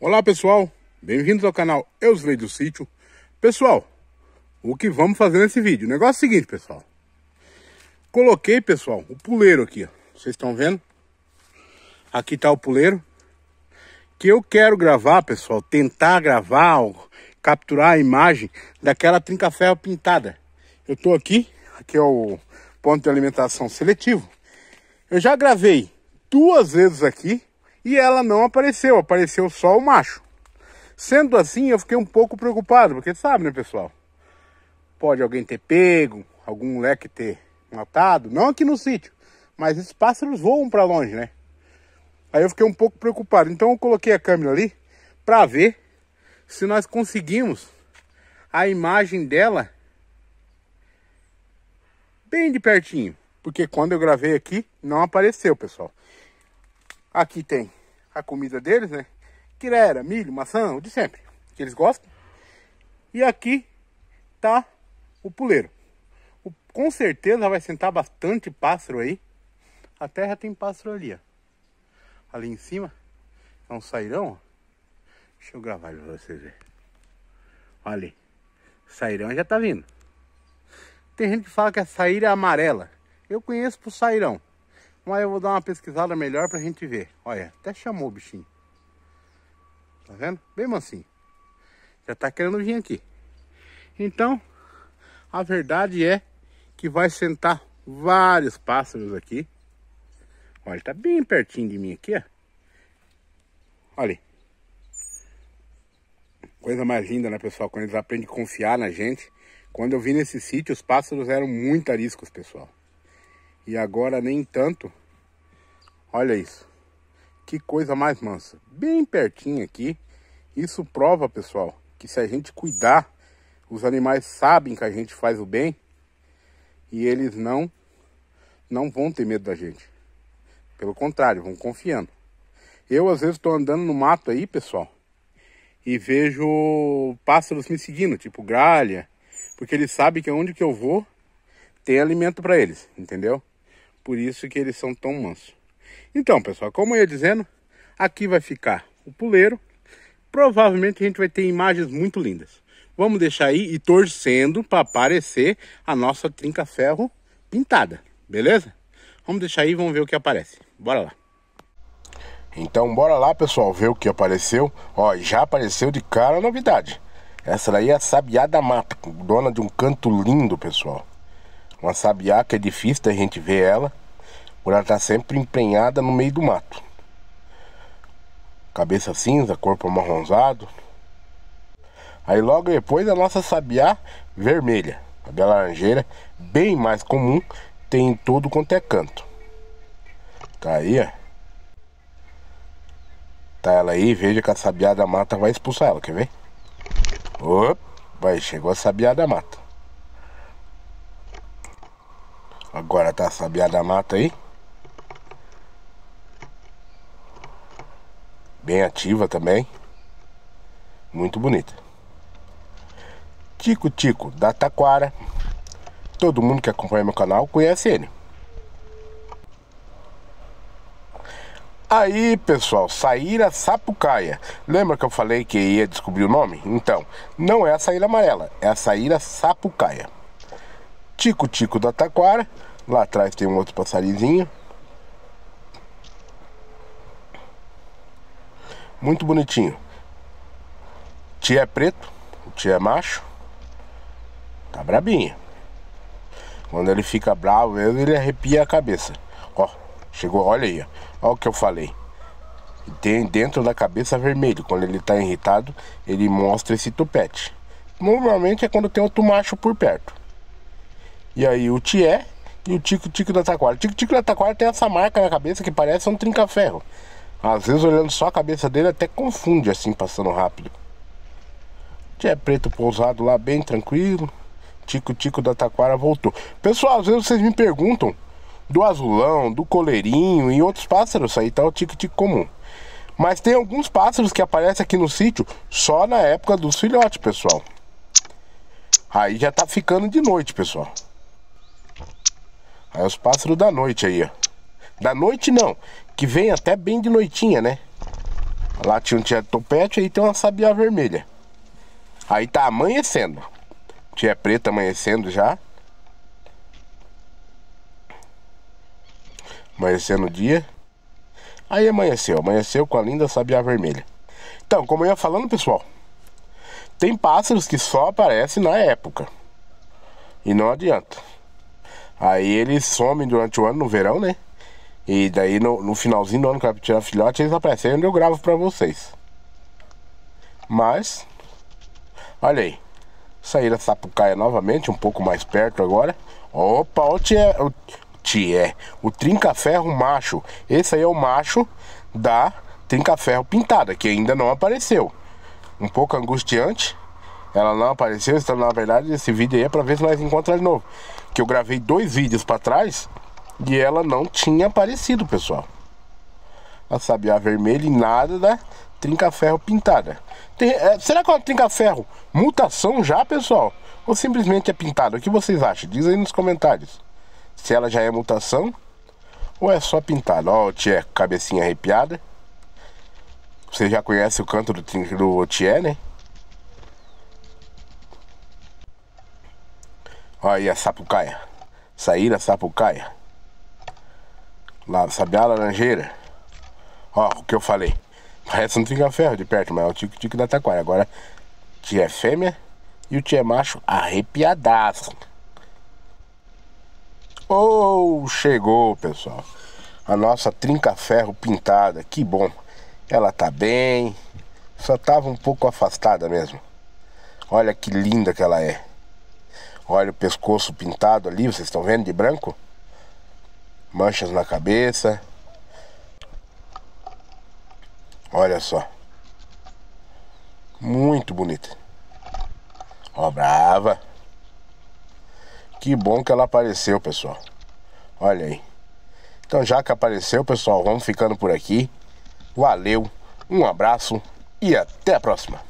Olá pessoal, bem-vindos ao canal Eu Eusley do Sítio Pessoal, o que vamos fazer nesse vídeo? O negócio é o seguinte pessoal Coloquei pessoal, o puleiro aqui, ó. vocês estão vendo? Aqui está o puleiro Que eu quero gravar pessoal, tentar gravar, ou capturar a imagem daquela trinca-ferro pintada Eu estou aqui, aqui é o ponto de alimentação seletivo Eu já gravei duas vezes aqui e ela não apareceu, apareceu só o macho. Sendo assim, eu fiquei um pouco preocupado, porque sabe, né, pessoal? Pode alguém ter pego, algum leque ter matado, não aqui no sítio, mas esses pássaros voam para longe, né? Aí eu fiquei um pouco preocupado, então eu coloquei a câmera ali para ver se nós conseguimos a imagem dela bem de pertinho, porque quando eu gravei aqui não apareceu, pessoal. Aqui tem a comida deles, né? Que era milho, maçã, o de sempre, que eles gostam. E aqui tá o puleiro. O, com certeza vai sentar bastante pássaro aí. A terra tem pássaro ali, ó. Ali em cima é um sairão, ó. Deixa eu gravar pra vocês verem. Olha ali. Sairão já tá vindo. Tem gente que fala que a é saíra é amarela. Eu conheço por sairão. Mas eu vou dar uma pesquisada melhor pra gente ver. Olha, até chamou o bichinho. Tá vendo? Bem assim. mansinho. Já tá querendo vir aqui. Então, a verdade é que vai sentar vários pássaros aqui. Olha, ele tá bem pertinho de mim aqui, ó. Olha Coisa mais linda, né, pessoal? Quando eles aprendem a confiar na gente. Quando eu vim nesse sítio, os pássaros eram muito ariscos, pessoal. E agora nem tanto. Olha isso. Que coisa mais mansa. Bem pertinho aqui. Isso prova, pessoal, que se a gente cuidar, os animais sabem que a gente faz o bem e eles não não vão ter medo da gente. Pelo contrário, vão confiando. Eu às vezes estou andando no mato aí, pessoal, e vejo pássaros me seguindo, tipo gralha, porque eles sabem que onde que eu vou tem alimento para eles, entendeu? Por isso que eles são tão mansos. Então, pessoal, como eu ia dizendo, aqui vai ficar o puleiro. Provavelmente a gente vai ter imagens muito lindas. Vamos deixar aí e torcendo para aparecer a nossa trinca-ferro pintada, beleza? Vamos deixar aí e vamos ver o que aparece. Bora lá. Então bora lá, pessoal, ver o que apareceu. Ó, já apareceu de cara a novidade. Essa daí é a Sabiá da Mata, dona de um canto lindo, pessoal. Uma sabiá que é difícil da gente ver ela, por ela estar tá sempre emprenhada no meio do mato. Cabeça cinza, corpo amarronzado. Aí logo depois a nossa sabiá vermelha, a bela laranjeira, bem mais comum, tem em todo quanto é canto. Tá aí, ó. Tá ela aí, veja que a sabiá da mata vai expulsar ela, quer ver? Opa, vai, chegou a sabiá da mata. Agora tá a sabiá da mata aí. Bem ativa também. Muito bonita. Tico Tico da Taquara. Todo mundo que acompanha meu canal conhece ele. Aí, pessoal, Saíra Sapucaia. Lembra que eu falei que ia descobrir o nome? Então, não é a Saíra Amarela, é a Saíra Sapucaia. Tico Tico da Taquara Lá atrás tem um outro passarizinho Muito bonitinho. Tia é preto, o tia é macho. Tá brabinho. Quando ele fica bravo ele arrepia a cabeça. Ó, chegou, olha aí, ó. o que eu falei. Tem dentro da cabeça vermelho. Quando ele tá irritado, ele mostra esse tupete. Normalmente é quando tem outro macho por perto. E aí o tié e o tico-tico da taquara. O tico-tico da taquara tem essa marca na cabeça que parece um trinca-ferro. Às vezes, olhando só a cabeça dele, até confunde assim, passando rápido. é Preto pousado lá, bem tranquilo. Tico-tico da taquara voltou. Pessoal, às vezes vocês me perguntam do azulão, do coleirinho e outros pássaros. aí tá o tico-tico comum. Mas tem alguns pássaros que aparecem aqui no sítio só na época dos filhotes, pessoal. Aí já tá ficando de noite, pessoal. É os pássaros da noite aí, ó. Da noite não, que vem até bem de noitinha, né? Lá tinha um tia topete, aí tem uma sabiá vermelha. Aí tá amanhecendo. Tia preta amanhecendo já. Amanhecendo o dia. Aí amanheceu, amanheceu com a linda sabiá vermelha. Então, como eu ia falando, pessoal, tem pássaros que só aparecem na época. E não adianta. Aí eles somem durante o ano, no verão, né? E daí no, no finalzinho do ano que eu tirar filhote, eles aparecem onde eu gravo pra vocês. Mas, olha aí. saída da Sapucaia novamente, um pouco mais perto agora. Opa, o Tia. o Tia. o Trincaferro macho. Esse aí é o macho da Trincaferro pintada, que ainda não apareceu. Um pouco angustiante, ela não apareceu, então na verdade esse vídeo aí é pra ver se nós encontramos de novo. Que eu gravei dois vídeos pra trás e ela não tinha aparecido, pessoal. A sabiá vermelha e nada da trinca-ferro pintada. Tem, é, será que é uma trinca-ferro mutação já, pessoal? Ou simplesmente é pintada? O que vocês acham? Diz aí nos comentários. Se ela já é mutação ou é só pintada. Ó, o Tchê, cabecinha arrepiada. Você já conhece o canto do, do Tchê, né? Olha aí a sapucaia. Saíra, sapucaia. Lá, sabiá, laranjeira. Ó, o que eu falei. Parece um trinca-ferro de perto, mas é o tico-tico da taquara. Agora, tia é fêmea e o tia é macho arrepiadaço. Ou oh, chegou, pessoal. A nossa trinca-ferro pintada. Que bom. Ela tá bem. Só tava um pouco afastada mesmo. Olha que linda que ela é. Olha o pescoço pintado ali, vocês estão vendo de branco? Manchas na cabeça. Olha só. Muito bonita. Ó, brava. Que bom que ela apareceu, pessoal. Olha aí. Então, já que apareceu, pessoal, vamos ficando por aqui. Valeu, um abraço e até a próxima.